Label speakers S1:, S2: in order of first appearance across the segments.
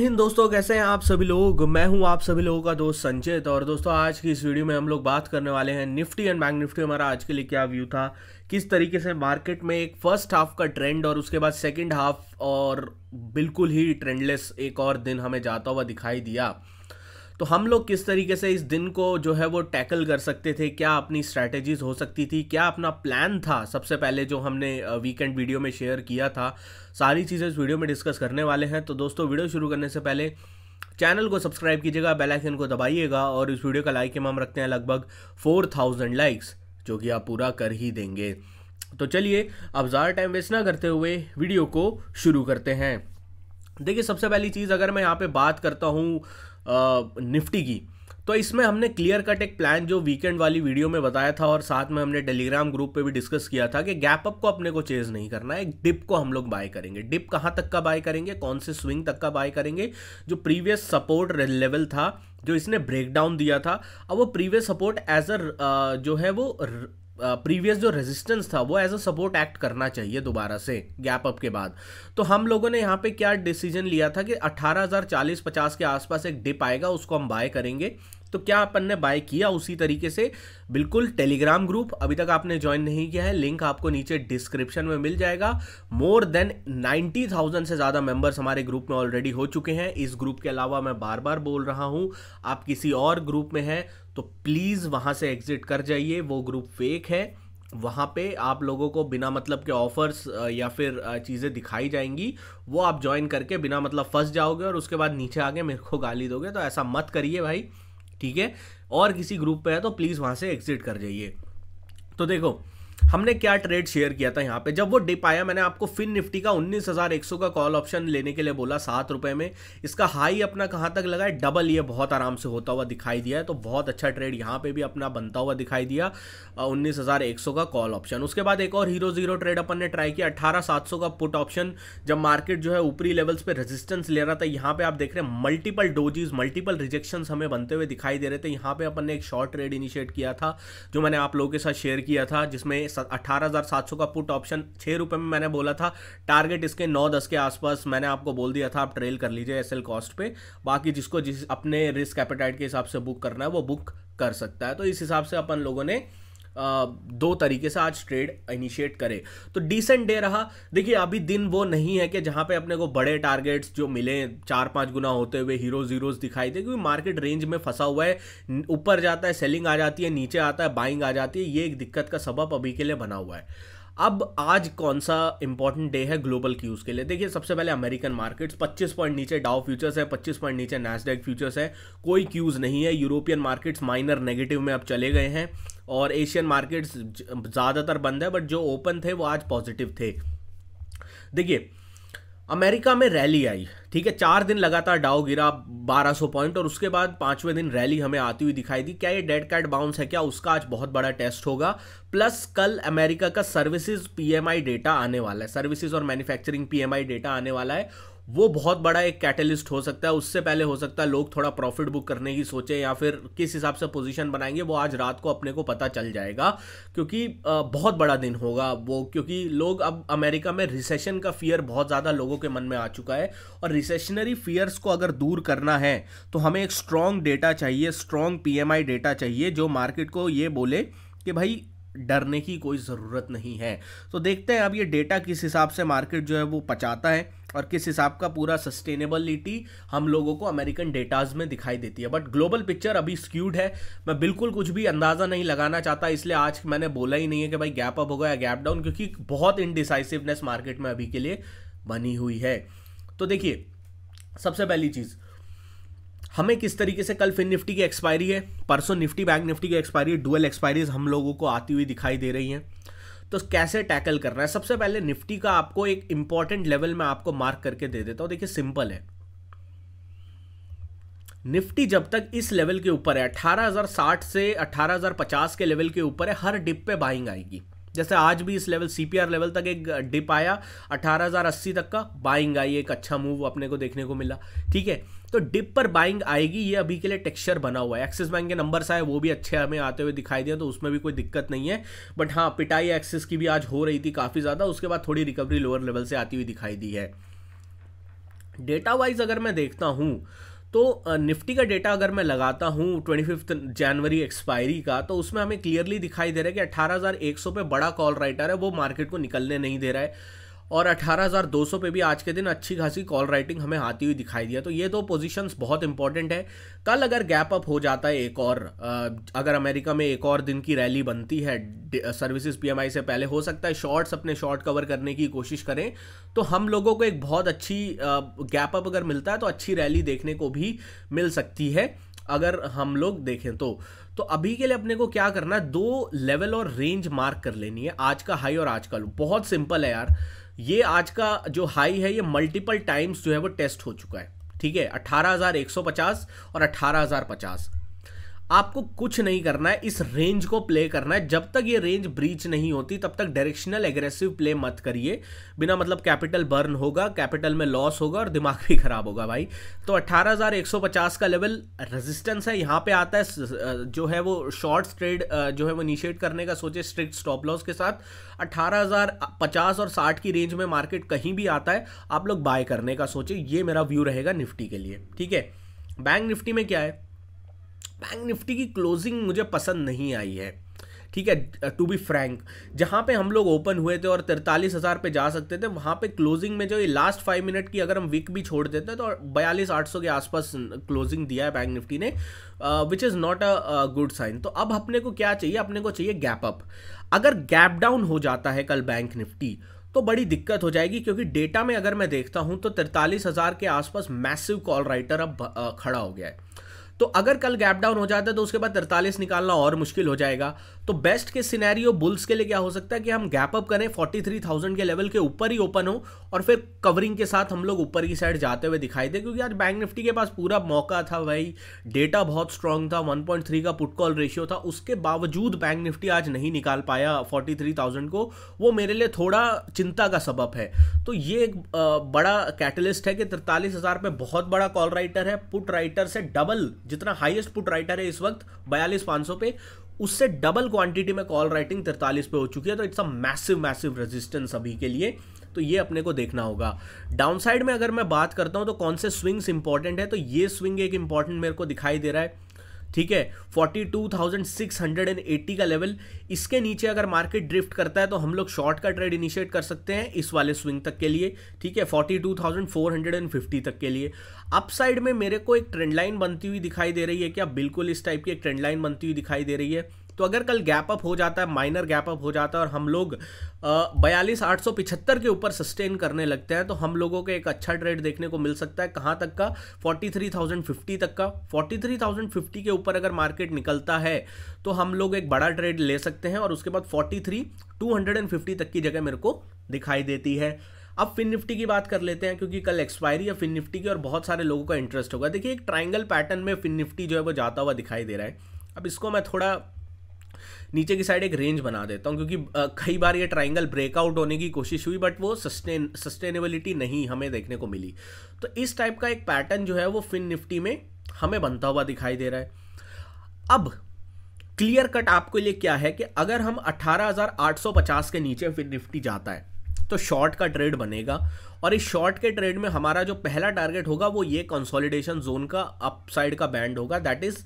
S1: हिंद दोस्तों कैसे हैं आप सभी लोग मैं हूं आप सभी लोगों का दोस्त संचित और दोस्तों आज की इस वीडियो में हम लोग बात करने वाले हैं निफ्टी एंड बैंक निफ्टी हमारा आज के लिए क्या व्यू था किस तरीके से मार्केट में एक फर्स्ट हाफ का ट्रेंड और उसके बाद सेकेंड हाफ और बिल्कुल ही ट्रेंडलेस एक और दिन हमें जाता हुआ दिखाई दिया तो हम लोग किस तरीके से इस दिन को जो है वो टैकल कर सकते थे क्या अपनी स्ट्रैटेजीज हो सकती थी क्या अपना प्लान था सबसे पहले जो हमने वीकेंड वीडियो में शेयर किया था सारी चीज़ें इस वीडियो में डिस्कस करने वाले हैं तो दोस्तों वीडियो शुरू करने से पहले चैनल को सब्सक्राइब कीजिएगा बेल आइकन को दबाइएगा और इस वीडियो का लाइक हम रखते हैं लगभग फोर थाउजेंड लाइक्स जो कि आप पूरा कर ही देंगे तो चलिए अब ज़्यादा टाइम वेस्ट ना करते हुए वीडियो को शुरू करते हैं देखिए सबसे पहली चीज़ अगर मैं यहाँ पे बात करता हूँ निफ्टी की तो इसमें हमने क्लियर कट एक प्लान जो वीकेंड वाली वीडियो में बताया था और साथ में हमने टेलीग्राम ग्रुप पे भी डिस्कस किया था कि गैप अप को अपने को चेज नहीं करना है एक डिप को हम लोग बाय करेंगे डिप कहाँ तक का बाय करेंगे कौन से स्विंग तक का बाय करेंगे जो प्रीवियस सपोर्ट लेवल था जो इसने ब्रेकडाउन दिया था अब वो प्रीवियस सपोर्ट एज अ जो है वो प्रीवियस जो रेजिस्टेंस था वो एज अ सपोर्ट एक्ट करना चाहिए दोबारा से गैप अप के बाद तो हम लोगों ने यहाँ पे क्या डिसीजन लिया था कि 18,040-50 के आसपास एक डिप आएगा उसको हम बाय करेंगे तो क्या अपन ने बाय किया उसी तरीके से बिल्कुल टेलीग्राम ग्रुप अभी तक आपने ज्वाइन नहीं किया है लिंक आपको नीचे डिस्क्रिप्शन में मिल जाएगा मोर देन 90,000 से ज़्यादा मेंबर्स हमारे ग्रुप में ऑलरेडी हो चुके हैं इस ग्रुप के अलावा मैं बार बार बोल रहा हूँ आप किसी और ग्रुप में हैं तो प्लीज़ वहाँ से एग्ज़िट कर जाइए वो ग्रुप फेक है वहाँ पे आप लोगों को बिना मतलब के ऑफर्स या फिर चीज़ें दिखाई जाएंगी वो आप ज्वाइन करके बिना मतलब फंस जाओगे और उसके बाद नीचे आगे मेरे को गाली दोगे तो ऐसा मत करिए भाई ठीक है और किसी ग्रुप पे है तो प्लीज़ वहाँ से एग्ज़िट कर जाइए तो देखो हमने क्या ट्रेड शेयर किया था यहाँ पे जब वो डिप आया मैंने आपको फिन निफ्टी का 19,100 का कॉल ऑप्शन लेने के लिए बोला सात रुपये में इसका हाई अपना कहाँ तक लगा है डबल ये बहुत आराम से होता हुआ दिखाई दिया है तो बहुत अच्छा ट्रेड यहाँ पे भी अपना बनता हुआ दिखाई दिया उन्नीस का कॉल ऑप्शन उसके बाद एक और हीरो जीरो ट्रेड अपन ने ट्राई किया अठारह का पुट ऑप्शन जब मार्केट जो है ऊपरी लेवल्स पर रेजिस्टेंस ले रहा था यहाँ पे आप देख रहे हैं मल्टीपल डोजिज मल्टीपल रिजेक्शन हमें बनते हुए दिखाई दे रहे थे यहाँ पे अपन ने एक शॉर्ट ट्रेड इनिशिएट किया था जो मैंने आप लोगों के साथ शेयर किया था जिसमें अठारह हज़ार सात सौ का पुट ऑप्शन छः रुपये में मैंने बोला था टारगेट इसके नौ दस के आसपास मैंने आपको बोल दिया था आप ट्रेल कर लीजिए एस कॉस्ट पे बाकी जिसको जिस अपने रिस्क एपेटाइट के हिसाब से बुक करना है वो बुक कर सकता है तो इस हिसाब से अपन लोगों ने दो तरीके से आज ट्रेड इनिशिएट करे तो डिसेंट डे रहा देखिए अभी दिन वो नहीं है कि जहाँ पे अपने को बड़े टारगेट्स जो मिले चार पाँच गुना होते हुए हीरो जीरोज दिखाई दे क्योंकि मार्केट रेंज में फंसा हुआ है ऊपर जाता है सेलिंग आ जाती है नीचे आता है बाइंग आ जाती है ये एक दिक्कत का सबब अभी के लिए बना हुआ है अब आज कौन सा इंपॉर्टेंट डे है ग्लोबल क्यूज़ के लिए देखिए सबसे पहले अमेरिकन मार्केट्स 25 पॉइंट नीचे डाउ फ्यूचर्स है 25 पॉइंट नीचे नैसडेक फ्यूचर्स है कोई क्यूज़ नहीं है यूरोपियन मार्केट्स माइनर नेगेटिव में अब चले गए हैं और एशियन मार्केट्स ज़्यादातर बंद है बट जो ओपन थे वो आज पॉजिटिव थे देखिए अमेरिका में रैली आई ठीक है चार दिन लगातार डाउ गिरा 1200 पॉइंट और उसके बाद पांचवें दिन रैली हमें आती हुई दिखाई दी क्या ये डेड कैट बाउंस है क्या उसका आज बहुत बड़ा टेस्ट होगा प्लस कल अमेरिका का सर्विसेज पीएमआई डेटा आने वाला है सर्विसेज और मैन्युफैक्चरिंग पीएमआई डेटा आने वाला है वो बहुत बड़ा एक कैटलिस्ट हो सकता है उससे पहले हो सकता है लोग थोड़ा प्रॉफिट बुक करने की सोचे या फिर किस हिसाब से पोजीशन बनाएंगे वो आज रात को अपने को पता चल जाएगा क्योंकि बहुत बड़ा दिन होगा वो क्योंकि लोग अब अमेरिका में रिसेशन का फियर बहुत ज़्यादा लोगों के मन में आ चुका है और रिसेशनरी फियर्स को अगर दूर करना है तो हमें एक स्ट्रॉन्ग डेटा चाहिए स्ट्रॉन्ग पी डेटा चाहिए जो मार्केट को ये बोले कि भाई डरने की कोई ज़रूरत नहीं है तो देखते हैं अब ये डेटा किस हिसाब से मार्केट जो है वो पचाता है और किस हिसाब का पूरा सस्टेनेबलिटी हम लोगों को अमेरिकन डेटाज में दिखाई देती है बट ग्लोबल पिक्चर अभी स्क्यूड है मैं बिल्कुल कुछ भी अंदाज़ा नहीं लगाना चाहता इसलिए आज मैंने बोला ही नहीं है कि भाई गैप अप होगा या गैप डाउन क्योंकि बहुत इनडिसाइसिवनेस मार्केट में अभी के लिए बनी हुई है तो देखिए सबसे पहली चीज़ हमें किस तरीके से कल फिर निफ्टी की एक्सपायरी है परसों निफ्टी बैंक निफ्टी की एक्सपायरी है डुअल एक्सपायरीज हम लोगों को आती हुई दिखाई दे रही हैं तो कैसे टैकल करना है सबसे पहले निफ्टी का आपको एक इंपॉर्टेंट लेवल में आपको मार्क करके दे देता हूं देखिए सिंपल है निफ्टी जब तक इस लेवल के ऊपर है 18,060 से 18,050 के लेवल के ऊपर है हर डिप पे बाइंग आएगी जैसे आज भी इस लेवल सीपीआर लेवल तक एक डिप आया अस्सी तक का बाइंग आई एक अच्छा मूव अपने को देखने को मिला ठीक है तो डिप पर बाइंग आएगी ये अभी के लिए टेक्सचर बना हुआ है एक्सिस बैंक के नंबर्स आए वो भी अच्छे हमें आते हुए दिखाई दिए तो उसमें भी कोई दिक्कत नहीं है बट हाँ पिटाई एक्सिस की भी आज हो रही थी काफ़ी ज़्यादा उसके बाद थोड़ी रिकवरी लोअर लेवल से आती हुई दिखाई दी है डेटा वाइज अगर मैं देखता हूँ तो निफ्टी का डेटा अगर मैं लगाता हूँ ट्वेंटी फिफ्थ जनवरी एक्सपायरी का तो उसमें हमें क्लियरली दिखाई दे रहा है कि अट्ठारह हज़ार एक सौ पे बड़ा कॉल राइटर है वो मार्केट को निकलने नहीं दे रहा है और 18,200 पे भी आज के दिन अच्छी खासी कॉल राइटिंग हमें आती हुई दिखाई दिया तो ये दो पोजीशंस बहुत इंपॉर्टेंट है कल अगर गैप अप हो जाता है एक और अगर अमेरिका में एक और दिन की रैली बनती है सर्विसेज पीएमआई से पहले हो सकता है शॉर्ट्स अपने शॉर्ट कवर करने की कोशिश करें तो हम लोगों को एक बहुत अच्छी गैप अप अगर मिलता है तो अच्छी रैली देखने को भी मिल सकती है अगर हम लोग देखें तो तो अभी के लिए अपने को क्या करना है दो लेवल और रेंज मार्क कर लेनी है आज का हाई और आज का लो बहुत सिंपल है यार ये आज का जो हाई है ये मल्टीपल टाइम्स जो है वो टेस्ट हो चुका है ठीक है 18,150 और 18,050 आपको कुछ नहीं करना है इस रेंज को प्ले करना है जब तक ये रेंज ब्रीच नहीं होती तब तक डायरेक्शनल एग्रेसिव प्ले मत करिए बिना मतलब कैपिटल बर्न होगा कैपिटल में लॉस होगा और दिमाग भी खराब होगा भाई तो 18,150 का लेवल रेजिस्टेंस है यहाँ पे आता है जो है वो शॉर्ट ट्रेड जो है वो इनिशिएट करने का सोचे स्ट्रिक्ट स्टॉप लॉस के साथ 18,050 और साठ की रेंज में मार्केट कहीं भी आता है आप लोग बाय करने का सोचे ये मेरा व्यू रहेगा निफ्टी के लिए ठीक है बैंक निफ्टी में क्या है बैंक निफ्टी की क्लोजिंग मुझे पसंद नहीं आई है ठीक है टू बी फ्रैंक जहाँ पे हम लोग ओपन हुए थे और तिरतालीस हज़ार पे जा सकते थे वहाँ पे क्लोजिंग में जो ये लास्ट फाइव मिनट की अगर हम वीक भी छोड़ देते हैं तो बयालीस आठ सौ के आसपास क्लोजिंग दिया है बैंक निफ्टी ने which is not a good sign तो अब अपने को क्या चाहिए अपने को चाहिए गैप अप अगर गैप डाउन हो जाता है कल बैंक निफ्टी तो बड़ी दिक्कत हो जाएगी क्योंकि डेटा में अगर मैं देखता हूँ तो तिरतालीस हज़ार के आसपास मैसिव कॉल राइटर अब खड़ा हो गया है तो अगर कल गैप डाउन हो जाता है तो उसके बाद तिरतालीस निकालना और मुश्किल हो जाएगा तो बेस्ट के सिनेरियो बुल्स के लिए क्या हो सकता है कि हम गैप अप करें 43,000 के लेवल के ऊपर ही ओपन हो और फिर कवरिंग के साथ हम लोग ऊपर की साइड जाते हुए दिखाई दे क्योंकि आज बैंक निफ्टी के पास पूरा मौका था भाई डेटा बहुत स्ट्रांग था 1.3 का पुट कॉल रेशियो था उसके बावजूद बैंक निफ्टी आज नहीं निकाल पाया फोर्टी को वो मेरे लिए थोड़ा चिंता का सबब है तो ये एक बड़ा कैटलिस्ट है कि तिरतालीस हज़ार पे बहुत बड़ा कॉल राइटर है पुट राइटर से डबल जितना हाइएस्ट पुट राइटर है इस वक्त बयालीस पाँच सौ पे उससे डबल क्वांटिटी में कॉल राइटिंग तिरतालीस पे हो चुकी है तो it's a massive massive resistance अभी के लिए तो ये अपने को देखना होगा डाउनसाइड में अगर मैं बात करता हूं तो कौन से स्विंग्स इंपॉर्टेंट है तो ये स्विंग एक इंपॉर्टेंट मेरे को दिखाई दे रहा है ठीक है 42,680 का लेवल इसके नीचे अगर मार्केट ड्रिफ्ट करता है तो हम लोग शॉर्ट का ट्रेड इनिशिएट कर सकते हैं इस वाले स्विंग तक के लिए ठीक है 42,450 तक के लिए अपसाइड में मेरे को एक ट्रेंड लाइन बनती हुई दिखाई दे रही है क्या बिल्कुल इस टाइप की एक ट्रेंड लाइन बनती हुई दिखाई दे रही है तो अगर कल गैप अप हो जाता है माइनर गैप अप हो जाता है और हम लोग बयालीस आठ सौ पिछहत्तर के ऊपर सस्टेन करने लगते हैं तो हम लोगों को एक अच्छा ट्रेड देखने को मिल सकता है कहाँ तक का फोर्टी थ्री थाउजेंड फिफ्टी तक का फोर्टी थ्री थाउजेंड फिफ्टी के ऊपर अगर मार्केट निकलता है तो हम लोग एक बड़ा ट्रेड ले सकते हैं और उसके बाद forty three two hundred and fifty तक की जगह मेरे को दिखाई देती है अब फिन निफ्टी की बात कर लेते हैं क्योंकि कल एक्सपायरी है फिन निफ्टी की और बहुत सारे लोगों का इंटरेस्ट होगा देखिए एक ट्राइंगल पैटर्न में फिन निफ्टी जो है वो जाता हुआ दिखाई दे रहा है अब इसको मैं थोड़ा नीचे की साइड एक रेंज बना देता हूँ क्योंकि कई बार ये ट्राइंगल ब्रेकआउट होने की कोशिश हुई बट वो सस्टेन सस्टेनेबिलिटी नहीं हमें देखने को मिली तो इस टाइप का एक पैटर्न जो है वो फिन निफ्टी में हमें बनता हुआ दिखाई दे रहा है अब क्लियर कट आपके लिए क्या है कि अगर हम 18,850 के नीचे फिर निफ्टी जाता है तो शॉर्ट का ट्रेड बनेगा और इस शॉर्ट के ट्रेड में हमारा जो पहला टारगेट होगा वो ये कंसोलिडेशन जोन का अपसाइड का बैंड होगा दैट इज़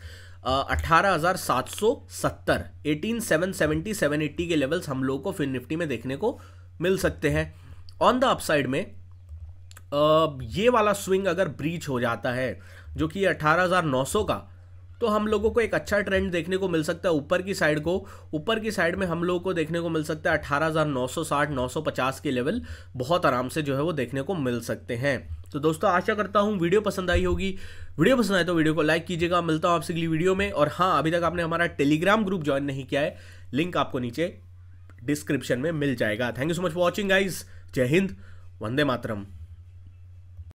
S1: अट्ठारह हज़ार सात सौ सत्तर एटीन सेवन सेवन एट्टी के लेवल्स हम लोग को फिर निफ्टी में देखने को मिल सकते हैं ऑन द अपसाइड में ये वाला स्विंग अगर ब्रीच हो जाता है जो कि 18,900 का तो हम लोगों को एक अच्छा ट्रेंड देखने को मिल सकता है ऊपर की साइड को ऊपर की साइड में हम लोगों को देखने को मिल सकता है अठारह 950 के लेवल बहुत आराम से जो है वो देखने को मिल सकते हैं तो दोस्तों आशा करता हूँ वीडियो पसंद आई होगी वीडियो पसंद आए तो वीडियो को लाइक कीजिएगा मिलता हूँ आपसे अगली वीडियो में और हाँ अभी तक आपने हमारा टेलीग्राम ग्रुप ज्वाइन नहीं किया है लिंक आपको नीचे डिस्क्रिप्शन में मिल जाएगा thank you so much for watching guys जय हिंद वंदे मातरम